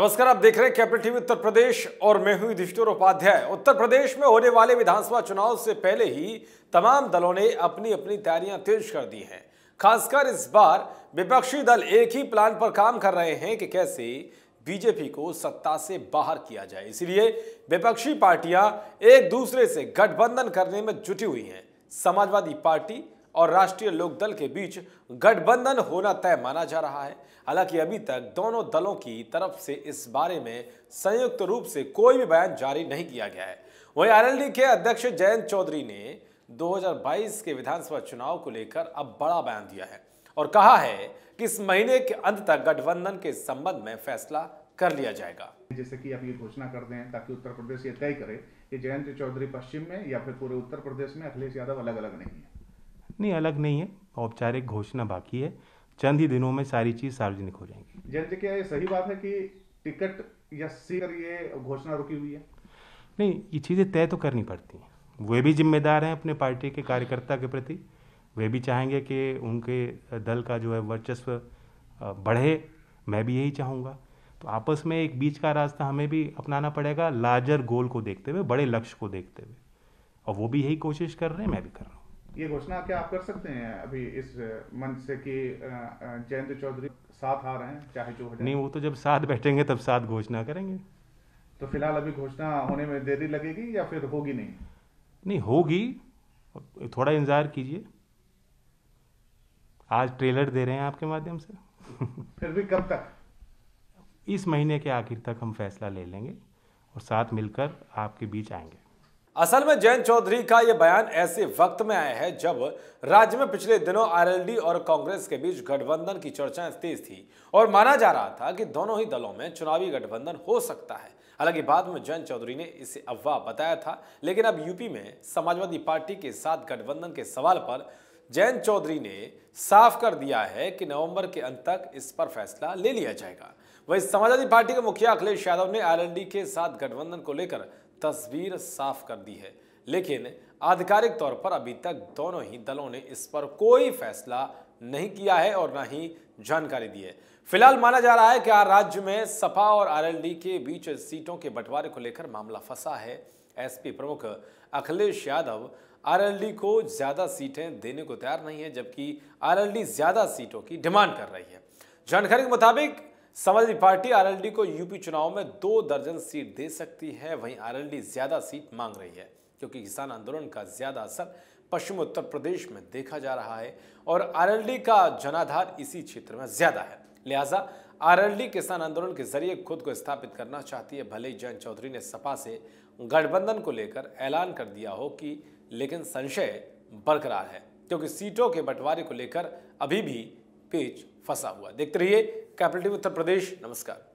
नमस्कार आप देख रहे हैं कैपिटल टीवी उत्तर प्रदेश और मैं हूं युधिष्ठिर उपाध्याय उत्तर प्रदेश में होने वाले विधानसभा चुनाव से पहले ही तमाम दलों ने अपनी अपनी तैयारियां तेज कर दी हैं खासकर इस बार विपक्षी दल एक ही प्लान पर काम कर रहे हैं कि कैसे बीजेपी को सत्ता से बाहर किया जाए इसलिए विपक्षी पार्टियां एक दूसरे से गठबंधन करने में जुटी हुई हैं समाजवादी पार्टी और राष्ट्रीय लोकदल के बीच गठबंधन होना तय माना जा रहा है हालांकि अभी तक दोनों दलों की तरफ से इस बारे में संयुक्त रूप से कोई भी बयान जारी नहीं किया गया है वहीं आरएलडी के अध्यक्ष जयंत चौधरी ने 2022 के विधानसभा चुनाव को लेकर अब बड़ा बयान दिया है और कहा है कि इस महीने के अंत तक गठबंधन के संबंध में फैसला कर लिया जाएगा जैसे कि आप ये घोषणा कर दें ताकि उत्तर प्रदेश ये तय करे कि जयंत चौधरी पश्चिम में या फिर पूरे उत्तर प्रदेश में अखिलेश यादव अलग अलग नहीं है इतनी अलग नहीं है औपचारिक घोषणा बाकी है चंद ही दिनों में सारी चीज सार्वजनिक हो जाएंगी जयंत क्या ये सही बात है कि टिकट या सीकर ये घोषणा रुकी हुई है नहीं ये चीज़ें तय तो करनी पड़ती हैं वे भी जिम्मेदार हैं अपने पार्टी के कार्यकर्ता के प्रति वे भी चाहेंगे कि उनके दल का जो है वर्चस्व बढ़े मैं भी यही चाहूँगा तो आपस में एक बीच का रास्ता हमें भी अपनाना पड़ेगा लार्जर गोल को देखते हुए बड़े लक्ष्य को देखते हुए और वो भी यही कोशिश कर रहे हैं मैं भी कर रहा हूँ ये घोषणा क्या आप कर सकते हैं अभी इस मंच से कि जयंत चौधरी साथ आ रहे हैं चाहे जो नहीं वो तो जब साथ बैठेंगे तब साथ घोषणा करेंगे तो फिलहाल अभी घोषणा होने में देरी लगेगी या फिर होगी नहीं नहीं होगी थोड़ा इंतजार कीजिए आज ट्रेलर दे रहे हैं आपके माध्यम से फिर भी कब तक इस महीने के आखिर तक हम फैसला ले लेंगे और साथ मिलकर आपके बीच आएंगे असल में जयंत चौधरी का यह बयान ऐसे वक्त में आया है जब राज्य में पिछले दिनों आरएलडी और कांग्रेस के बीच गठबंधन की चर्चाएं तेज थी और माना जा रहा था कि दोनों ही दलों में चुनावी गठबंधन हो सकता है हालांकि बाद में जयंत चौधरी ने इसे अफवाह बताया था लेकिन अब यूपी में समाजवादी पार्टी के साथ गठबंधन के सवाल पर जयंत चौधरी ने साफ कर दिया है कि नवंबर के अंत तक इस पर फैसला ले लिया जाएगा वहीं समाजवादी पार्टी के मुखिया अखिलेश यादव ने आरएलडी के साथ गठबंधन को लेकर तस्वीर साफ कर दी है लेकिन आधिकारिक तौर पर अभी तक दोनों ही दलों ने इस पर कोई फैसला नहीं किया है और ना ही जानकारी दी है फिलहाल माना जा रहा है कि राज्य में सपा और आरएलडी के बीच सीटों के बंटवारे को लेकर मामला फंसा है एसपी प्रमुख अखिलेश यादव आरएलडी को ज्यादा सीटें देने को तैयार नहीं है जबकि आरएलडी ज्यादा सीटों की डिमांड कर रही है जानकारी के मुताबिक समाजवादी पार्टी आरएलडी को यूपी चुनाव में दो दर्जन सीट दे सकती है वहीं आरएलडी ज्यादा सीट मांग रही है क्योंकि किसान आंदोलन का ज्यादा असर पश्चिम उत्तर प्रदेश में देखा जा रहा है और आरएलडी का जनाधार इसी क्षेत्र में ज्यादा है लिहाजा आरएलडी किसान आंदोलन के जरिए खुद को स्थापित करना चाहती है भले ही जयंत चौधरी ने सपा से गठबंधन को लेकर ऐलान कर दिया हो कि लेकिन संशय बरकरार है क्योंकि सीटों के बंटवारे को लेकर अभी भी पेच फंसा हुआ देखते रहिए कैपिटल उत्तर प्रदेश नमस्कार